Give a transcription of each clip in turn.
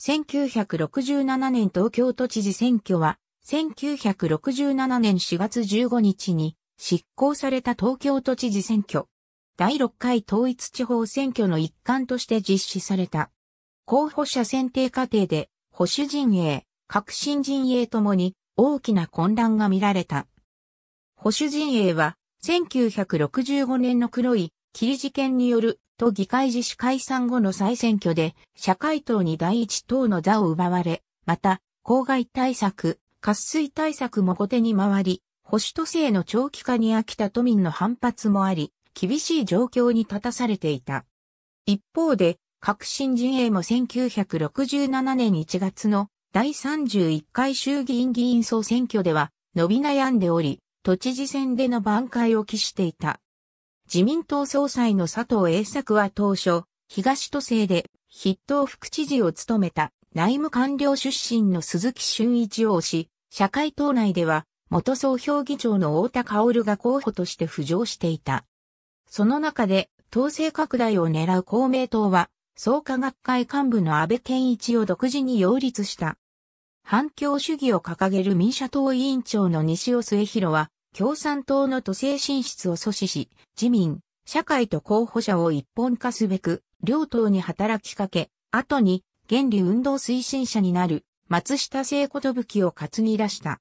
1967年東京都知事選挙は、1967年4月15日に執行された東京都知事選挙。第6回統一地方選挙の一環として実施された。候補者選定過程で、保守陣営、革新陣営ともに大きな混乱が見られた。保守陣営は、1965年の黒いキー事件による都議会自主解散後の再選挙で社会党に第一党の座を奪われ、また、公害対策、渇水対策も後手に回り、保守都政の長期化に飽きた都民の反発もあり、厳しい状況に立たされていた。一方で、革新陣営も1967年1月の第31回衆議院議員総選挙では伸び悩んでおり、都知事選での挽回を期していた。自民党総裁の佐藤栄作は当初、東都政で筆頭副知事を務めた内務官僚出身の鈴木俊一を推し、社会党内では元総評議長の太田薫が候補として浮上していた。その中で、党勢拡大を狙う公明党は、創価学会幹部の安倍健一を独自に擁立した。反共主義を掲げる民社党委員長の西尾末広は、共産党の都政進出を阻止し、自民、社会と候補者を一本化すべく、両党に働きかけ、後に、原理運動推進者になる、松下聖子と武器を担ぎ出した。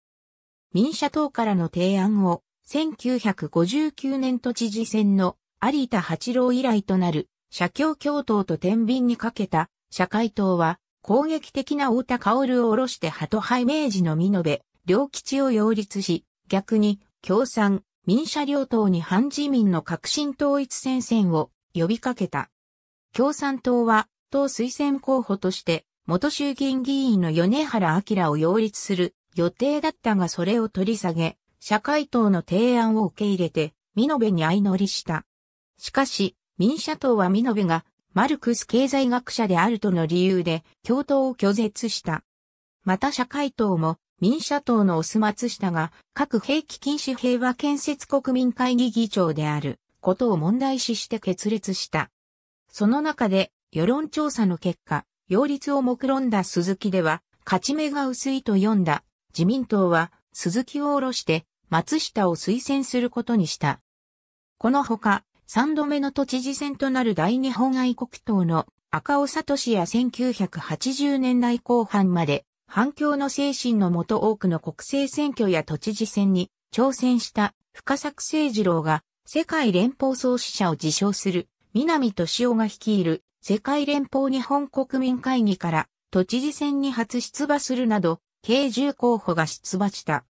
民社党からの提案を、1959年都知事選の有田八郎以来となる、社協共闘と天秤にかけた、社会党は、攻撃的な太田薫を下ろして鳩派明治の美延、両吉を擁立し、逆に、共産、民社両党に反自民の革新統一戦線を呼びかけた。共産党は、党推薦候補として、元衆議院議員の米原明を擁立する予定だったがそれを取り下げ、社会党の提案を受け入れて、美部に相乗りした。しかし、民社党は美部が、マルクス経済学者であるとの理由で、共闘を拒絶した。また社会党も、民社党のオス松下が、核兵器禁止平和建設国民会議議長であることを問題視して決裂した。その中で、世論調査の結果、擁立を目論んだ鈴木では、勝ち目が薄いと読んだ自民党は、鈴木を下ろして、松下を推薦することにした。このほか、3度目の都知事選となる大日本愛国党の赤尾聡や1980年代後半まで反共の精神のもと多くの国政選挙や都知事選に挑戦した深作誠二郎が世界連邦創始者を自称する南敏夫が率いる世界連邦日本国民会議から都知事選に初出馬するなど計10候補が出馬した。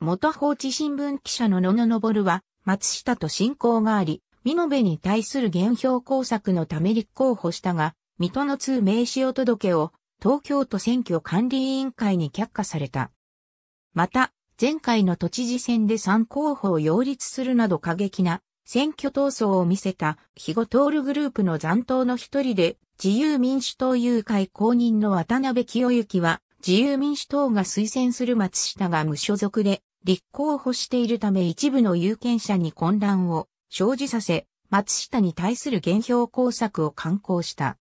元放置新聞記者の野々昇は松下と親交があり、美濃部に対する原票工作のため立候補したが、水戸の通名刺を届けを東京都選挙管理委員会に却下された。また、前回の都知事選で3候補を擁立するなど過激な選挙闘争を見せた肥後徹グループの残党の一人で自由民主党誘拐公認の渡辺清幸は自由民主党が推薦する松下が無所属で立候補しているため一部の有権者に混乱を生じさせ、松下に対する減票工作を敢行した。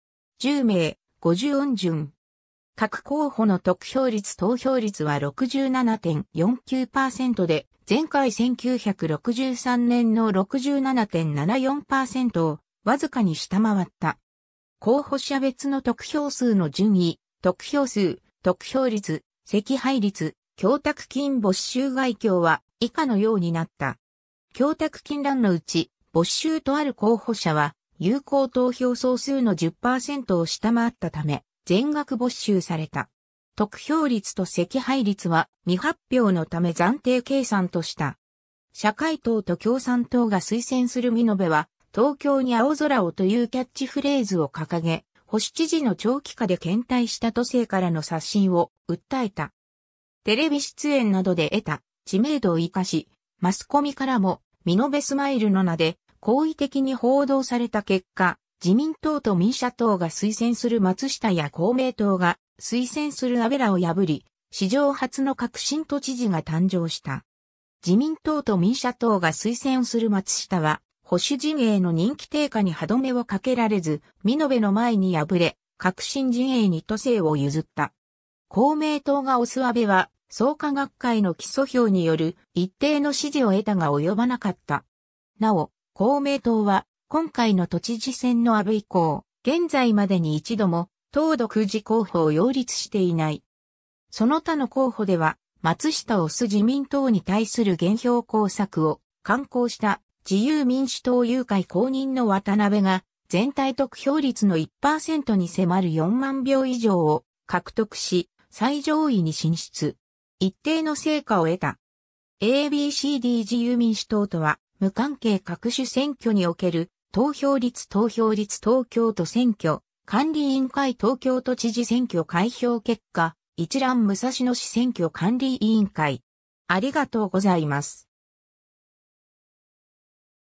10名、50音順、各候補の得票率投票率は67.49%で、前回1963年の67.74%をわずかに下回った。候補者別の得票数の順位、得票数、得票率、赤配率、供託金没収外況は以下のようになった。供託金欄のうち、没収とある候補者は、有効投票総数の10%を下回ったため、全額没収された。得票率と赤配率は未発表のため暫定計算とした。社会党と共産党が推薦する美延は、東京に青空をというキャッチフレーズを掲げ、星知事の長期化で検体した都政からの刷新を訴えた。テレビ出演などで得た知名度を活かし、マスコミからも、ノ延スマイルの名で好意的に報道された結果、自民党と民社党が推薦する松下や公明党が推薦する安倍らを破り、史上初の革新都知事が誕生した。自民党と民社党が推薦する松下は、保守陣営の人気低下に歯止めをかけられず、見延の前に敗れ、革新陣営に都政を譲った。公明党が推す安倍は、創価学会の基礎票による一定の支持を得たが及ばなかった。なお、公明党は今回の都知事選の阿部以降、現在までに一度も、党独自候補を擁立していない。その他の候補では、松下をす自民党に対する現表工作を刊行した自由民主党誘拐公認の渡辺が全体得票率の1%に迫る4万票以上を獲得し最上位に進出。一定の成果を得た。ABCD 自由民主党とは無関係各種選挙における投票率投票率東京都選挙、管理委員会東京都知事選挙開票結果、一覧武蔵野市選挙管理委員会。ありがとうございます。